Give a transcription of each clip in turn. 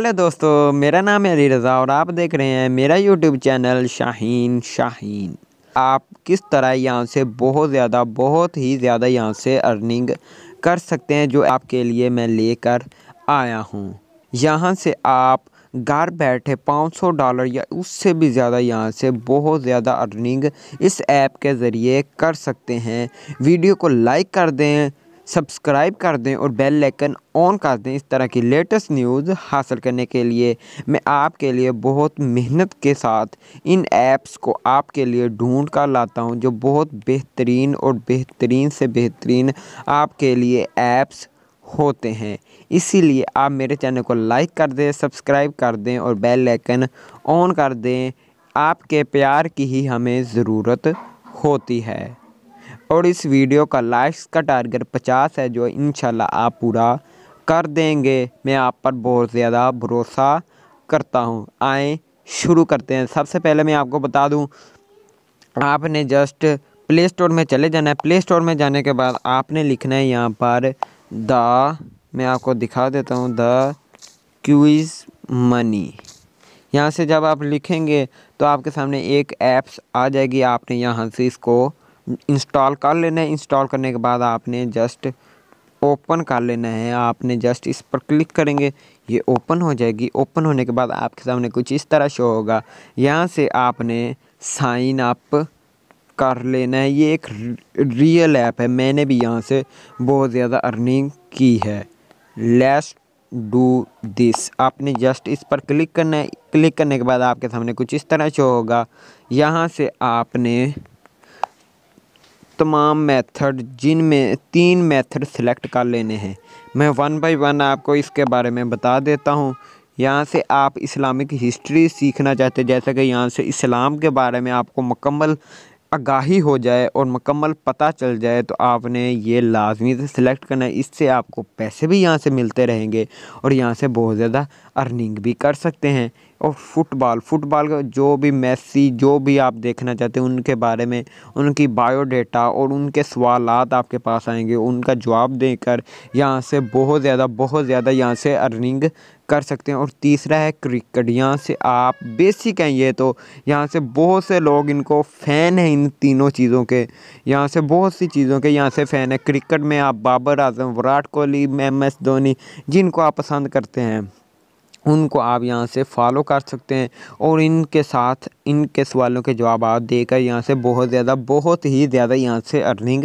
Hello दोस्तों मेरा नाम है अली रज़ा और आप देख रहे हैं मेरा यूट्यूब चैनल शाहीन शाहीन आप किस तरह यहाँ से बहुत ज़्यादा बहुत ही ज़्यादा यहाँ से अर्निंग कर सकते हैं जो आपके लिए मैं लेकर आया हूँ यहाँ से आप घर बैठे 500 डॉलर या उससे भी ज़्यादा यहाँ से बहुत ज़्यादा अर्निंग इस ऐप के ज़रिए कर सकते हैं वीडियो को लाइक कर दें सब्सक्राइब कर दें और बेल आइकन ऑन कर दें इस तरह की लेटेस्ट न्यूज़ हासिल करने के लिए मैं आपके लिए बहुत मेहनत के साथ इन ऐप्स को आपके लिए ढूंढ कर लाता हूं जो बहुत बेहतरीन और बेहतरीन से बेहतरीन आपके लिए ऐप्स होते हैं इसीलिए आप मेरे चैनल को लाइक कर दें सब्सक्राइब कर दें और बेल आइकन ऑन कर दें आपके प्यार की ही हमें ज़रूरत होती है और इस वीडियो का लाइक्स का टारगेट पचास है जो इनशाला आप पूरा कर देंगे मैं आप पर बहुत ज़्यादा भरोसा करता हूँ आए शुरू करते हैं सबसे पहले मैं आपको बता दूँ आपने जस्ट प्ले स्टोर में चले जाना है प्ले स्टोर में जाने के बाद आपने लिखना है यहाँ पर द मैं आपको दिखा देता हूँ द क्यूज मनी यहाँ से जब आप लिखेंगे तो आपके सामने एक ऐप्स आ जाएगी आपने यहाँ से इसको इंस्टॉल कर लेना है इंस्टॉल करने के बाद आपने जस्ट ओपन कर लेना है आपने जस्ट इस पर क्लिक करेंगे ये ओपन हो जाएगी ओपन होने के बाद आपके सामने कुछ इस तरह शो होगा यहाँ से आपने साइन अप कर लेना है ये एक रियल ऐप है मैंने भी यहाँ से बहुत ज़्यादा अर्निंग की है लेस्ट डू दिस आपने जस्ट इस पर क्लिक करना है क्लिक करने के बाद आपके सामने कुछ इस तरह शो होगा यहाँ से आपने तमाम मेथड जिनमें तीन मेथड सेलेक्ट कर लेने हैं मैं वन बाय वन आपको इसके बारे में बता देता हूँ यहाँ से आप इस्लामिक हिस्ट्री सीखना चाहते हैं जैसा कि यहाँ से इस्लाम के बारे में आपको मकम्मल आगाही हो जाए और मकम्मल पता चल जाए तो आपने ये लाजमी से सिलेक्ट करना है इससे आपको पैसे भी यहाँ से मिलते रहेंगे और यहाँ से बहुत ज़्यादा अर्निंग भी कर सकते हैं और फुटबॉल फुटबॉल का जो भी मैसी जो भी आप देखना चाहते हैं उनके बारे में उनकी बायोडाटा और उनके सवाल आपके पास आएंगे उनका जवाब देकर यहाँ से बहुत ज़्यादा बहुत ज़्यादा यहाँ से अर्निंग कर सकते हैं और तीसरा है क्रिकेट यहाँ से आप बेसिक हैं ये तो यहाँ से बहुत से लोग इनको फ़ैन हैं इन तीनों चीज़ों के यहाँ से बहुत सी चीज़ों के यहाँ से फ़ैन है क्रिकेट में आप बाबर आजम विराट कोहली एम एस धोनी जिनको आप पसंद करते हैं उनको आप यहाँ से फॉलो कर सकते हैं और इनके साथ इनके सवालों के जवाब आप देकर यहाँ से बहुत ज़्यादा बहुत ही ज़्यादा यहाँ से अर्निंग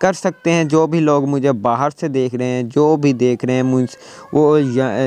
कर सकते हैं जो भी लोग मुझे बाहर से देख रहे हैं जो भी देख रहे हैं मुझ वो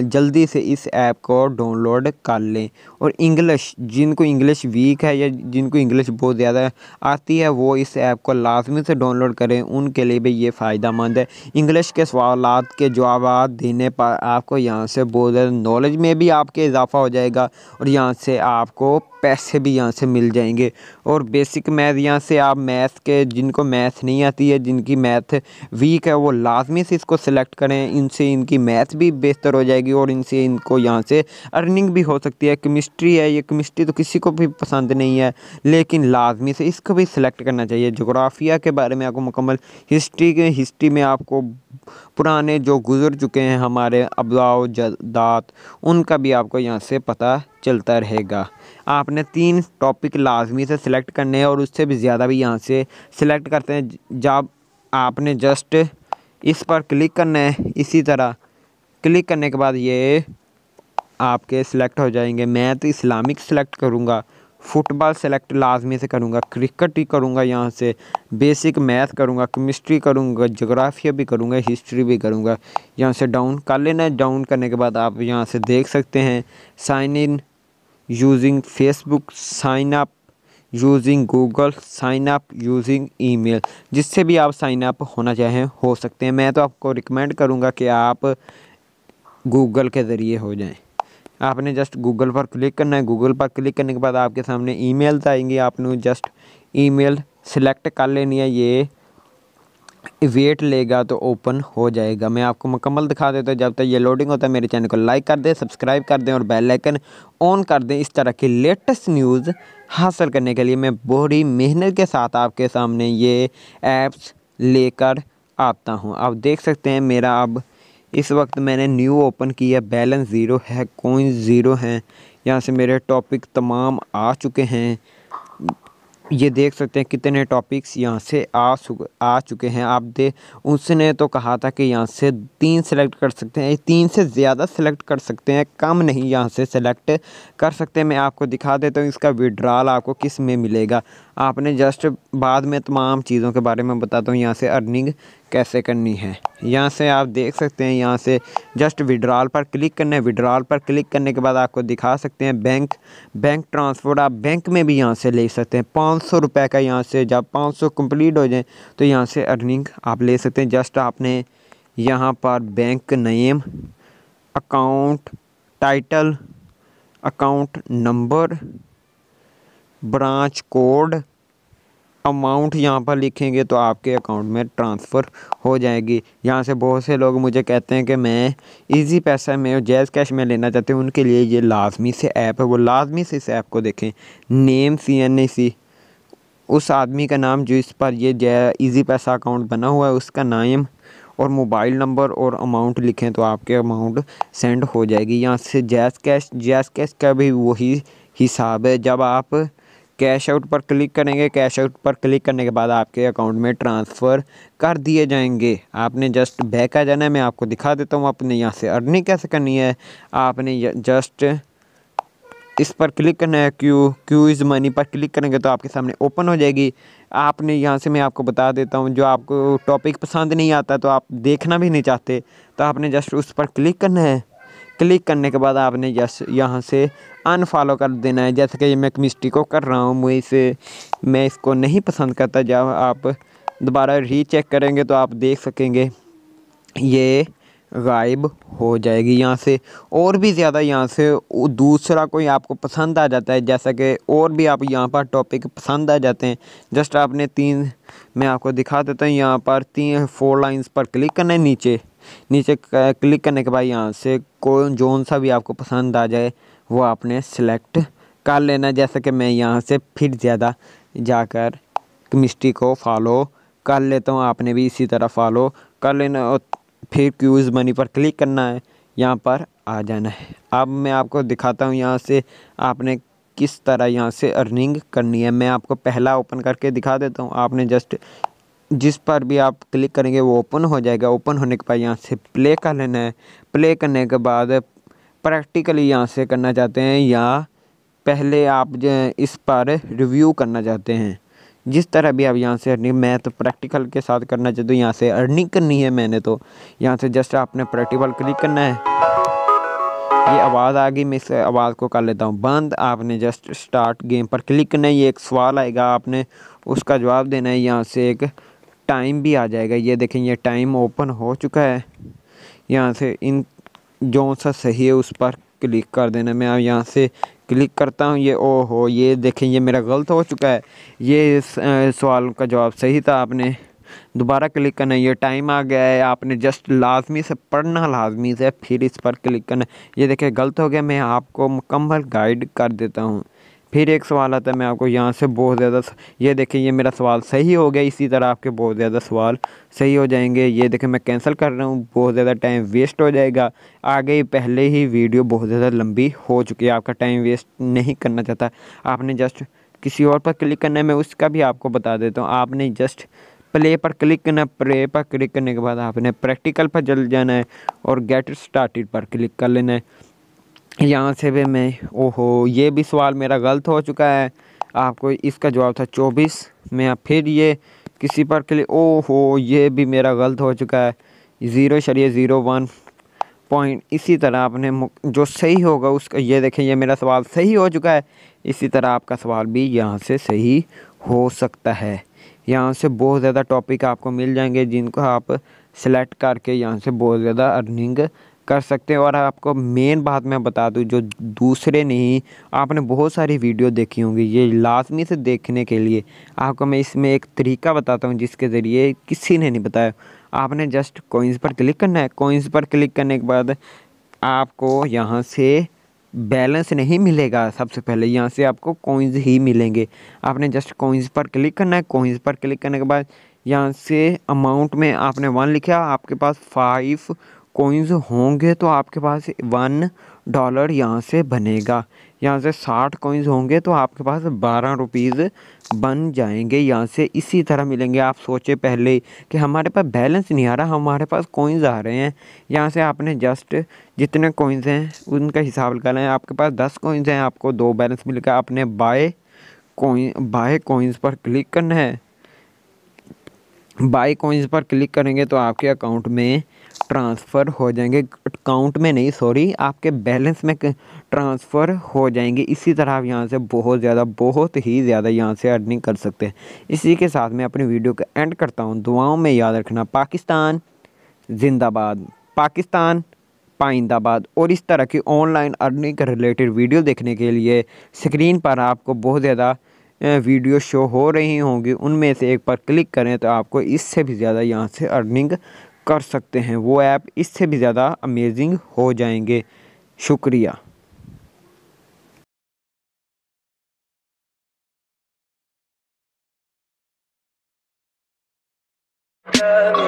जल्दी से इस ऐप को डाउनलोड कर लें और इंग्लिश जिनको इंग्लिश वीक है या जिनको इंग्लिश बहुत ज़्यादा आती है वो इस ऐप को लाजमी से डाउनलोड करें उनके लिए भी ये फ़ायदा मंद है इंग्लिश के सवाल के जवाब देने पर आपको यहाँ से बहुत ज़्यादा नॉलेज मिल में भी आपके इजाफ़ा हो जाएगा और यहाँ से आपको पैसे भी यहाँ से मिल जाएंगे और बेसिक मैथ यहाँ से आप मैथ के जिनको मैथ नहीं आती है जिनकी मैथ वीक है वो लाजमी से इसको सिलेक्ट करें इनसे इनकी मैथ भी बेहतर हो जाएगी और इनसे इनको यहाँ से अर्निंग भी हो सकती है केमिस्ट्री है ये केमिस्ट्री तो किसी को भी पसंद नहीं है लेकिन लाजमी से इसको भी सिलेक्ट करना चाहिए जोग्राफिया के बारे में आपको मुकम्मल हिस्ट्री के हिस्ट्री में आपको पुराने जो गुज़र चुके हैं हमारे अबाव जदात उनका भी आपको यहाँ से पता चलता रहेगा आपने तीन टॉपिक लाजमी से सिलेक्ट करने हैं और उससे भी ज़्यादा भी यहाँ से सिलेक्ट करते हैं जब आपने जस्ट इस पर क्लिक करना है इसी तरह क्लिक करने के बाद ये आपके सिलेक्ट हो जाएंगे मैं तो इस्लामिक सेलेक्ट करूँगा फुटबॉल सेलेक्ट लाजमी से करूँगा क्रिकेट ही करूँगा यहाँ से बेसिक मैथ करूँगा केमिस्ट्री करूँगा जोग्राफिया भी करूँगा हिस्ट्री भी करूँगा यहाँ से डाउन कर लेना डाउन करने के बाद आप यहाँ से देख सकते हैं sign in using Facebook sign up using Google sign up using mail जिससे भी आप साइन अप होना चाहें हो सकते हैं मैं तो आपको रिकमेंड करूँगा कि आप गूगल के ज़रिए हो जाएं आपने जस्ट गूगल पर क्लिक करना है गूगल पर क्लिक करने के बाद आपके सामने ईमेल्स आएंगी आपने जस्ट ईमेल सेलेक्ट कर लेनी है ये वेट लेगा तो ओपन हो जाएगा मैं आपको मुकम्मल दिखा देता हूँ जब तक ये लोडिंग होता है मेरे चैनल को लाइक कर दें सब्सक्राइब कर दें और बेल आइकन ऑन कर दें इस तरह की लेटेस्ट न्यूज़ हासिल करने के लिए मैं बड़ी मेहनत के साथ आपके सामने ये ऐप्स लेकर आता हूँ आप देख सकते हैं मेरा अब इस वक्त मैंने न्यू ओपन किया बैलेंस ज़ीरो है कोइन ज़ीरो हैं यहाँ से मेरे टॉपिक तमाम आ चुके हैं ये देख सकते हैं कितने टॉपिक्स यहाँ से आ आ चुके हैं आप दे उसने तो कहा था कि यहाँ से तीन सेलेक्ट कर सकते हैं तीन से ज़्यादा सेलेक्ट कर सकते हैं कम नहीं यहाँ से सेलेक्ट कर सकते हैं मैं आपको दिखा देता हूँ इसका विड्रॉल आपको किस में मिलेगा आपने जस्ट बाद में तमाम चीज़ों के बारे में बताता हूँ यहाँ से अर्निंग कैसे करनी है यहाँ से आप देख सकते हैं यहाँ से जस्ट विड्रॉल पर क्लिक करना है विड्रॉल पर क्लिक करने के बाद आपको दिखा सकते हैं बैंक बैंक ट्रांसफर आप बैंक में भी यहाँ से ले सकते हैं पाँच सौ रुपये का यहाँ से जब पाँच सौ कम्प्लीट हो जाए तो यहाँ से अर्निंग आप ले सकते हैं जस्ट आपने यहाँ पर bank name account title account number branch code amount यहाँ पर लिखेंगे तो आपके अकाउंट में ट्रांसफ़र हो जाएगी यहाँ से बहुत से लोग मुझे कहते हैं कि मैं इजी पैसा में जैज़ कैश में लेना चाहते हैं उनके लिए ये लाजमी से ऐप है वो लाजमी से इस ऐप को देखें नेम सी एन ए सी उस आदमी का नाम जिस पर ये जय ईजी पैसा अकाउंट बना हुआ है उसका नाम और मोबाइल नंबर और अमाउंट लिखें तो आपके अमाउंट सेंड हो जाएगी यहाँ से जैज़ कैश जैज़ कैश का भी वही हिसाब है जब आप कैश आउट पर क्लिक करेंगे कैश आउट पर क्लिक करने के बाद आपके अकाउंट में ट्रांसफ़र कर दिए जाएंगे आपने जस्ट बैक आ जाना है मैं आपको दिखा देता हूँ आपने यहाँ से अर्निंग कैसे करनी है आपने जस्ट इस पर क्लिक करना है क्यू क्यू इज़ मनी पर क्लिक करेंगे तो आपके सामने ओपन हो जाएगी आपने यहाँ से मैं आपको बता देता हूँ जो आपको टॉपिक पसंद नहीं आता तो आप देखना भी नहीं चाहते तो आपने जस्ट उस पर क्लिक करना है क्लिक करने के बाद आपने यस यहाँ से अनफॉलो कर देना है जैसे कि मैं मिस्टी को कर रहा हूँ मुझे से मैं इसको नहीं पसंद करता जब आप दोबारा रीचेक करेंगे तो आप देख सकेंगे ये गायब हो जाएगी यहाँ से और भी ज़्यादा यहाँ से दूसरा कोई आपको पसंद आ जाता है जैसा कि और भी आप यहाँ पर टॉपिक पसंद आ जाते हैं जस्ट आपने तीन मैं आपको दिखा देता हूँ यहाँ पर तीन फोर लाइंस पर क्लिक करना है नीचे नीचे क्लिक करने के बाद यहाँ से कोई जोन सा भी आपको पसंद आ जाए वो आपने सेलेक्ट कर लेना जैसा कि मैं यहाँ से फिर ज़्यादा जाकर मिस्ट्री को फॉलो कर लेता हूँ आपने भी इसी तरह फॉलो कर लेना और फिर क्यूज़ मनी पर क्लिक करना है यहाँ पर आ जाना है अब मैं आपको दिखाता हूँ यहाँ से आपने किस तरह यहाँ से अर्निंग करनी है मैं आपको पहला ओपन करके दिखा देता हूँ आपने जस्ट जिस पर भी आप क्लिक करेंगे वो ओपन हो जाएगा ओपन होने के बाद यहाँ से प्ले कर लेना है प्ले करने के बाद प्रैक्टिकली यहाँ से करना चाहते हैं या पहले आप जो इस पर रिव्यू करना चाहते हैं जिस तरह भी आप यहाँ से अर्निंग मैं तो प्रैक्टिकल के साथ करना चाहता हूँ यहाँ से अर्निंग करनी है मैंने तो यहाँ से जस्ट आपने प्रैक्टिकल क्लिक करना है ये आवाज़ आ गई मैं इस आवाज़ को कर लेता हूँ बंद आपने जस्ट स्टार्ट गेम पर क्लिक करना है ये एक सवाल आएगा आपने उसका जवाब देना है यहाँ से एक टाइम भी आ जाएगा ये देखें ये टाइम ओपन हो चुका है यहाँ से इन जो सा सही है उस पर क्लिक कर देना मैं अब यहाँ से क्लिक करता हूँ ये ओ हो ये देखें ये मेरा गलत हो चुका है ये इस सवाल का जवाब सही था आपने दोबारा क्लिक करना है ये टाइम आ गया है आपने जस्ट लाजमी से पढ़ना लाजमी से फिर इस पर क्लिक करना ये देखें गलत हो गया मैं आपको मुकम्मल गाइड कर देता हूँ फिर एक सवाल आता है मैं आपको यहाँ से बहुत ज़्यादा ये देखें ये मेरा सवाल सही हो गया इसी तरह आपके बहुत ज़्यादा सवाल सही हो जाएंगे ये देखें मैं कैंसिल कर रहा हूँ बहुत ज़्यादा टाइम वेस्ट हो जाएगा आगे ही पहले ही वीडियो बहुत ज़्यादा लंबी हो चुकी है आपका टाइम वेस्ट नहीं करना चाहता आपने जस्ट किसी और पर क्लिक करना है मैं उसका भी आपको बता देता हूँ आपने जस्ट प्ले पर क्लिक करना प्ले पर क्लिक करने के बाद आपने प्रैक्टिकल पर चल जाना है और गेट स्टार्टेड पर क्लिक कर लेना है यहाँ से भी मैं ओहो ये भी सवाल मेरा गलत हो चुका है आपको इसका जवाब था चौबीस मैं फिर ये किसी पर के लिए ओहो ये भी मेरा गलत हो चुका है ज़ीरो शरीय ज़ीरो वन पॉइंट इसी तरह आपने जो सही होगा उसका ये देखें ये मेरा सवाल सही हो चुका है इसी तरह आपका सवाल भी यहाँ से सही हो सकता है यहाँ से बहुत ज़्यादा टॉपिक आपको मिल जाएंगे जिनको आप सेलेक्ट करके यहाँ से बहुत ज़्यादा अर्निंग कर सकते हैं और आपको मेन बात मैं बता दूँ जो दूसरे नहीं आपने बहुत सारी वीडियो देखी होंगी ये लाजमी से देखने के लिए आपको मैं इसमें एक तरीका बताता हूँ जिसके ज़रिए किसी ने नहीं बताया आपने जस्ट कोइंस पर क्लिक करना है कोइंस पर क्लिक करने के बाद आपको यहाँ से बैलेंस नहीं मिलेगा सबसे पहले यहाँ से आपको कोइंस ही मिलेंगे आपने जस्ट कोइंस पर क्लिक करना है कोइंस पर क्लिक करने के बाद यहाँ से अमाउंट में आपने वन लिखा आपके पास फाइव कोइंस होंगे तो आपके पास वन डॉलर यहाँ से बनेगा यहाँ से साठ कोइंस होंगे तो आपके पास बारह रुपीज़ बन जाएंगे यहाँ से इसी तरह मिलेंगे आप सोचे पहले कि हमारे पास बैलेंस नहीं आ रहा हमारे पास कोइंस आ रहे हैं यहाँ से आपने जस्ट जितने कोइंस हैं उनका हिसाब लगा है आपके पास दस कोइंस हैं आपको दो बैलेंस मिल गया आपने बाय कोइन बाय कोइंस पर क्लिक करना है बाय कोइंस पर क्लिक करेंगे तो आपके अकाउंट में ट्रांसफ़र हो जाएंगे अकाउंट में नहीं सॉरी आपके बैलेंस में ट्रांसफ़र हो जाएंगे इसी तरह आप यहाँ से बहुत ज़्यादा बहुत ही ज़्यादा यहाँ से अर्निंग कर सकते हैं इसी के साथ मैं अपनी वीडियो को एंड करता हूँ दुआओं में याद रखना पाकिस्तान जिंदाबाद पाकिस्तान पाइंदाबाद और इस तरह की ऑनलाइन अर्निंग के रिलेटेड वीडियो देखने के लिए स्क्रीन पर आपको बहुत ज़्यादा वीडियो शो हो रही होंगी उनमें से एक पर क्लिक करें तो आपको इससे भी ज़्यादा यहाँ से अर्निंग कर सकते हैं वो ऐप इससे भी ज़्यादा अमेजिंग हो जाएंगे शुक्रिया Yeah.